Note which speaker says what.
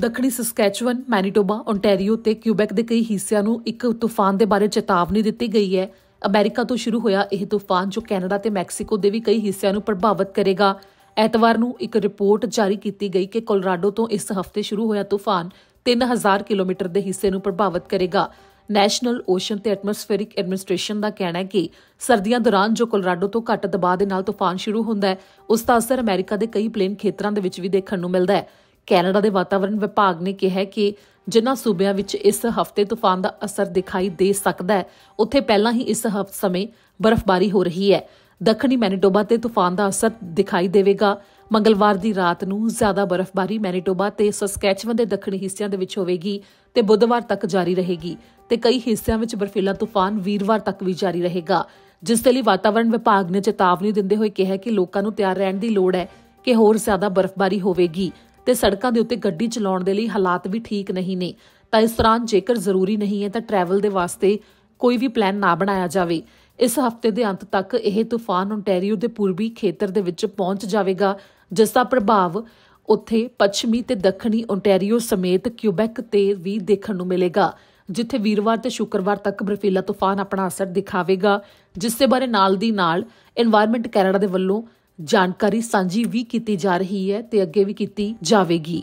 Speaker 1: ਦੱਖਣੀ Saskatchewan Manitoba Ontario ਤੇ Quebec ਦੇ ਕਈ ਹਿੱਸਿਆਂ ਨੂੰ ਇੱਕ ਤੂਫਾਨ ਦੇ ਬਾਰੇ ਚੇਤਾਵਨੀ ਦਿੱਤੀ ਗਈ ਹੈ ਅਮਰੀਕਾ ਤੋਂ ਸ਼ੁਰੂ ਹੋਇਆ ਇਹ ਤੂਫਾਨ ਜੋ ਕੈਨੇਡਾ ਤੇ ਮੈਕਸੀਕੋ ਦੇ ਵੀ ਕਈ ਹਿੱਸਿਆਂ ਨੂੰ ਪ੍ਰਭਾਵਿਤ ਕਰੇਗਾ ਐਤਵਾਰ ਨੂੰ ਇੱਕ ਰਿਪੋਰਟ ਜਾਰੀ ਕੀਤੀ ਗਈ ਕਿ ਕੋਲਰਾਡੋ ਤੋਂ ਇਸ ਹਫ਼ਤੇ ਸ਼ੁਰੂ ਹੋਇਆ ਤੂਫਾਨ 3000 ਕਿਲੋਮੀਟਰ ਦੇ ਹਿੱਸੇ ਨੂੰ ਪ੍ਰਭਾਵਿਤ ਕਰੇਗਾ ਨੈਸ਼ਨਲ ਓਸ਼ਨ ਤੇ ਐਟਮੋਸਫੇਰਿਕ ਐਡਮਿਨਿਸਟ੍ਰੇਸ਼ਨ ਦਾ ਕਹਿਣਾ ਹੈ ਕਿ ਸਰਦੀਆਂ ਦੌਰਾਨ ਜੋ ਕੋਲਰਾਡੋ ਤੋਂ ਘੱਟ ਦਬਾਅ ਦੇ ਨਾਲ ਤੂਫਾਨ ਸ਼ੁਰੂ ਹੁੰਦਾ ਹੈ ਉਸ ਦਾ ਅਸਰ ਅਮਰੀਕਾ ਦੇ ਕਈ ਪਲੇਨ ਖੇਤਰਾਂ ਦੇ ਵਿੱਚ ਵੀ ਦੇਖਣ ਨੂੰ ਮਿਲਦਾ ਹੈ ਕੈਨੇਡਾ ਦੇ ਵਾਤਾਵਰਣ ਵਿਭਾਗ ਨੇ ਕਿਹਾ ਕਿ ਜਿਨ੍ਹਾਂ ਸੂਬਿਆਂ ਵਿੱਚ ਇਸ ਹਫ਼ਤੇ ਤੂਫਾਨ ਦਾ ਅਸਰ ਦਿਖਾਈ ਦੇ ਸਕਦਾ ਹੈ ਉੱਥੇ ਪਹਿਲਾਂ ਹੀ ਇਸ ਹਫ਼ਤੇ ਸਮੇਂ ਬਰਫ਼ਬਾਰੀ ਹੋ ਰਹੀ ਹੈ ਦੱਖਣੀ ਮੈਨੀਟੋਬਾ ਤੇ ਤੂਫਾਨ ਦਾ ਅਸਰ ਦਿਖਾਈ ਦੇਵੇਗਾ ਮੰਗਲਵਾਰ ਦੀ ਰਾਤ ਨੂੰ ਜ਼ਿਆਦਾ ਬਰਫ਼ਬਾਰੀ ਮੈਨੀਟੋਬਾ ਤੇ ਸਸਕੈਚਵਨ ਦੇ ਦੱਖਣੀ ਹਿੱਸਿਆਂ ਦੇ ਵਿੱਚ ਹੋਵੇਗੀ ਤੇ ਬੁੱਧਵਾਰ ਤੱਕ ਜਾਰੀ ਰਹੇਗੀ ਤੇ ਕਈ ਹਿੱਸਿਆਂ ਵਿੱਚ ਬਰਫੀਲਾ ਤੂਫਾਨ ਵੀਰਵਾਰ ਤੱਕ ਵੀ ਜਾਰੀ ਰਹੇਗਾ ਜਿਸ ਦੇ ਲਈ ਵਾਤਾਵਰਣ ਵਿਭਾਗ ਨੇ ਚੇਤਾਵਨੀ ਦਿੰਦੇ ਹੋਏ ਕਿਹਾ ਕਿ ਲੋਕਾਂ ਨੂੰ ਤਿਆਰ ਰਹਿਣ ਦੀ ਲੋੜ ਹੈ ਕਿ ਹੋਰ ਜ਼ਿਆਦਾ ਬਰਫ਼ਬਾਰੀ ਹੋਵੇਗੀ ਤੇ ਸੜਕਾਂ ਦੇ ਉੱਤੇ ਗੱਡੀ ਚਲਾਉਣ ਦੇ ਲਈ ਹਾਲਾਤ ਵੀ ਠੀਕ ਨਹੀਂ ਨੇ ਤਾਂ ਇਸ ਤਰ੍ਹਾਂ ਜੇਕਰ ਜ਼ਰੂਰੀ ਨਹੀਂ ਹੈ ਤਾਂ ਟਰੈਵਲ ਦੇ ਵਾਸਤੇ ਕੋਈ ਵੀ ਪਲਾਨ ਨਾ ਬਣਾਇਆ ਜਾਵੇ ਇਸ ਹਫਤੇ ਦੇ ਅੰਤ ਤੱਕ ਇਹ ਤੂਫਾਨ ਓਨਟਾਰੀਓ ਦੇ ਪੂਰਬੀ ਖੇਤਰ ਦੇ ਵਿੱਚ ਪਹੁੰਚ ਜਾਵੇਗਾ ਜਿਸ ਦਾ ਪ੍ਰਭਾਵ ਉੱਥੇ ਪੱਛਮੀ ਤੇ ਦੱਖਣੀ ਓਨਟਾਰੀਓ ਸਮੇਤ ਕਿਊਬੈਕ ਤੇ ਵੀ ਦੇਖਣ ਨੂੰ ਮਿਲੇਗਾ ਜਿੱਥੇ ਵੀਰਵਾਰ ਤੇ ਸ਼ੁੱਕਰਵਾਰ ਤੱਕ ਬਰਫੀਲਾ ਤੂਫਾਨ ਆਪਣਾ ਅਸਰ ਦਿਖਾਵੇਗਾ ਜਿਸ ਦੇ ਬਾਰੇ ਨਾਲ ਦੀ ਨਾਲ এনवायरमेंट ਕੈਨੇਡਾ ਦੇ ਵੱਲੋਂ ਜਾਣਕਾਰੀ ਸਾਂਝੀ ਵੀ ਕੀਤੀ ਜਾ ਰਹੀ ਹੈ ਤੇ ਅੱਗੇ ਵੀ ਕੀਤੀ ਜਾਵੇਗੀ